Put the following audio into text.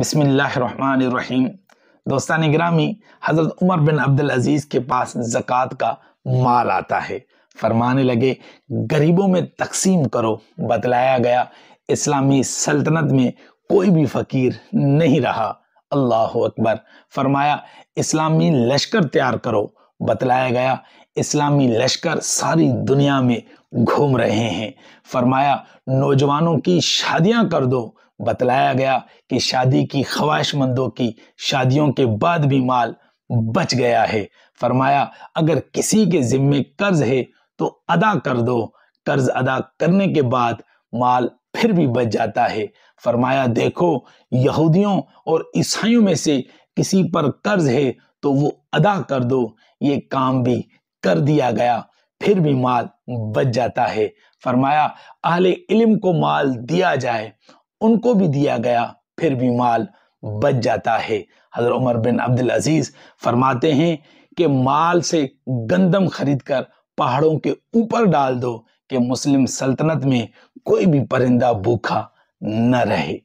बसमीम दोस्तान ग्रामी हज़रत उमर बिन अब्दुल अजीज़ के पास ज़क़़त का माल आता है फरमाने लगे गरीबों में तकसीम करो बतलाया गया इस्लामी सल्तनत में कोई भी फ़कीर नहीं रहा अल्लाह अकबर फरमाया इस्लामी लश्कर तैयार करो बतलाया गया इस्लामी लश्कर सारी दुनिया में घूम रहे हैं फरमाया नौजवानों की शादियां कर दो बतलाया गया कि शादी की ख्वाहिशमंदों की शादियों के बाद भी माल बच गया है फरमाया अगर किसी के जिम्मे कर्ज है तो अदा कर दो कर्ज अदा करने के बाद माल फिर भी बच जाता है फरमाया देखो यहूदियों और ईसाइयों में से किसी पर कर्ज है तो वो अदा कर दो ये काम भी कर दिया गया फिर भी माल बच जाता है फरमाया अहले इल्म को माल दिया जाए उनको भी दिया गया फिर भी माल बच जाता है हजरत उमर बिन अब्दुल अजीज फरमाते हैं कि माल से गंदम खरीद कर पहाड़ों के ऊपर डाल दो कि मुस्लिम सल्तनत में कोई भी परिंदा भूखा न रहे